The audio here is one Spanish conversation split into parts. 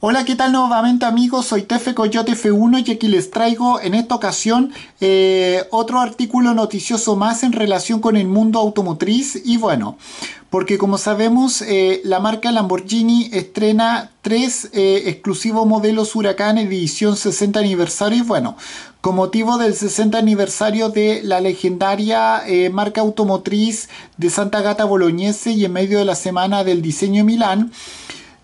Hola, ¿qué tal nuevamente amigos? Soy Tefe Coyote F1 y aquí les traigo en esta ocasión eh, otro artículo noticioso más en relación con el mundo automotriz y bueno, porque como sabemos eh, la marca Lamborghini estrena tres eh, exclusivos modelos Huracán edición 60 aniversario y bueno, con motivo del 60 aniversario de la legendaria marca automotriz de Santa Gata Bolognese y en medio de la semana del diseño Milán,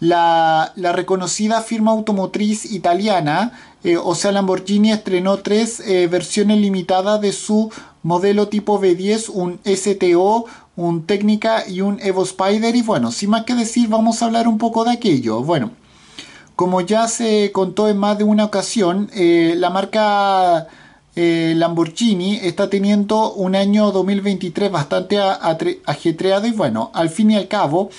la, reconocida firma automotriz italiana, eh, o sea Lamborghini, estrenó tres eh, versiones limitadas de su modelo tipo B10, un STO, un Técnica y un Evo Spider. Y bueno, sin más que decir, vamos a hablar un poco de aquello. Bueno, como ya se contó en más de una ocasión, eh, la marca... Lamborghini está teniendo un año 2023 bastante ajetreado y bueno, al fin y al cabo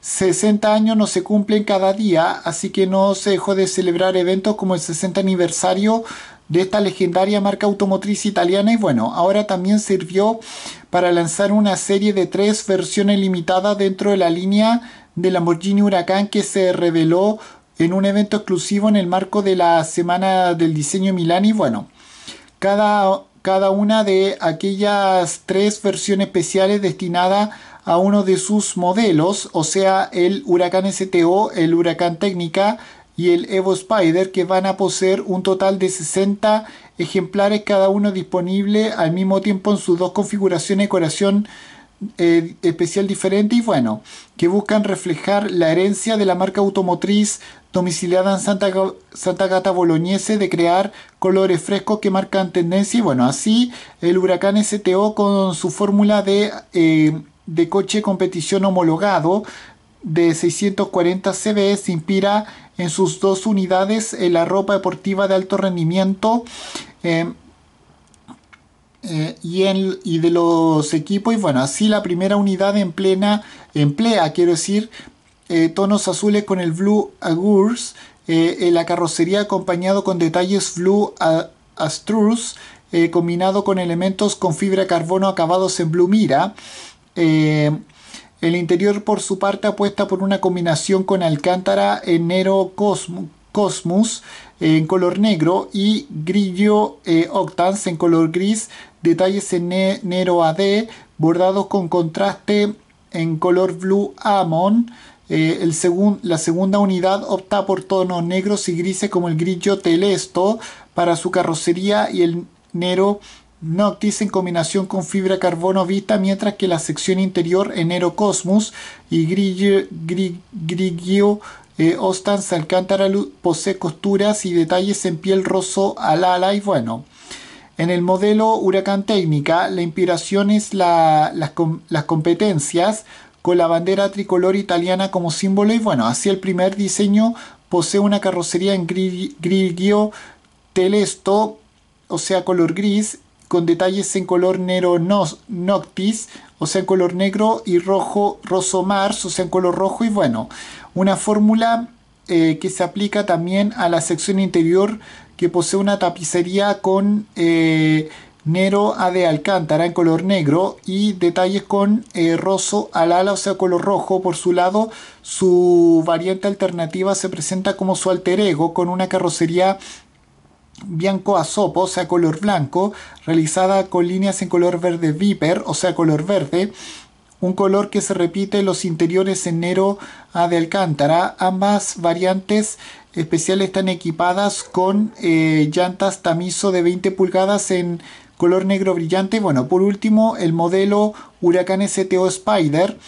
60 años no se cumplen cada día, así que no se dejó de celebrar eventos como el 60 aniversario de esta legendaria marca automotriz italiana y bueno, ahora también sirvió para lanzar una serie de tres versiones limitadas dentro de la línea de Lamborghini Huracán que se reveló en un evento exclusivo en el marco de la Semana del Diseño Milán y bueno, cada, cada una de aquellas tres versiones especiales destinadas a uno de sus modelos, o sea, el Huracán STO, el Huracán Técnica y el Evo Spider, que van a poseer un total de 60 ejemplares cada uno disponible al mismo tiempo en sus dos configuraciones de decoración eh, especial diferente y bueno, que buscan reflejar la herencia de la marca automotriz domiciliada en Santa, Santa Gata Boloñese de crear colores frescos que marcan tendencia y bueno, así el huracán STO con su fórmula de eh, de coche competición homologado de 640 CB se inspira en sus dos unidades en la ropa deportiva de alto rendimiento em, eh, y, en, de los equipos. Y bueno, así la primera unidad en plena emplea, quiero decir, eh, tonos azules con el Blue agurs, eh, en la carrocería acompañado con detalles Blue astrus, combinado con elementos con fibra carbono acabados en Blue Mira. Eh, el interior, por su parte, apuesta por una combinación con alcántara en Nero Cosmos eh, en color negro y Grillo eh, Octans en color gris, detalles en Nero AD, bordados con contraste en color blue Amon. el la segunda unidad opta por tonos negros y grises como el grillo telesto para su carrocería y el nero Noctis en combinación con fibra carbono vista... mientras que la sección interior Enero Cosmos y Grigio, eh, Ostans Alcántara posee costuras y detalles en piel roso al ala y bueno. En el modelo Huracán Técnica, la inspiración es las, las competencias con la bandera tricolor italiana como símbolo y bueno, así el primer diseño posee una carrocería en grigio telesto, o sea color gris, con detalles en color negro noctis, o sea, en color negro y rojo mars, o sea, en color rojo y bueno, una fórmula eh, que se aplica también a la sección interior que posee una tapicería con negro eh, Nero A de Alcántara en color negro y detalles con eh, al ala, o sea, color rojo. Por su lado, su variante alternativa se presenta como su alter ego con una carrocería Bianco a sopo, o sea color blanco, realizada con líneas en color verde viper, o sea color verde, un color que se repite en los interiores en negro de alcántara. Ambas variantes especiales están equipadas con eh, llantas tamizo de 20 pulgadas en color negro brillante. Bueno, por último, el modelo Huracán STO Spider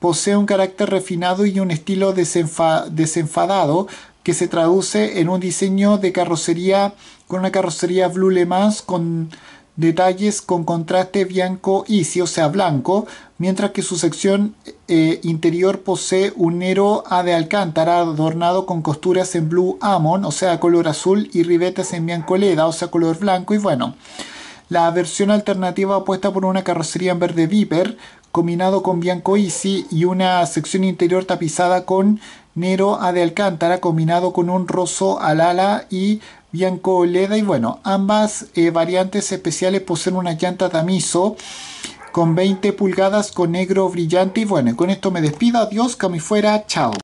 posee un carácter refinado y un estilo desenfadado que se traduce en un diseño de carrocería con una carrocería Blue Le Mans con detalles con contraste blanco easy, o sea blanco, mientras que su sección eh, interior posee un Nero A de alcántara adornado con costuras en blue amon, o sea color azul, y ribetes en blanco leda, o sea color blanco, y bueno. La versión alternativa apuesta por una carrocería en verde viper combinado con Bianco Easy y una sección interior tapizada con Nero A de Alcántara, combinado con un rosso al y Bianco Leda. Y bueno, ambas eh, variantes especiales poseen una llanta damiso con 20 pulgadas con negro brillante. Y bueno, con esto me despido. Adiós, cami fuera. Chao.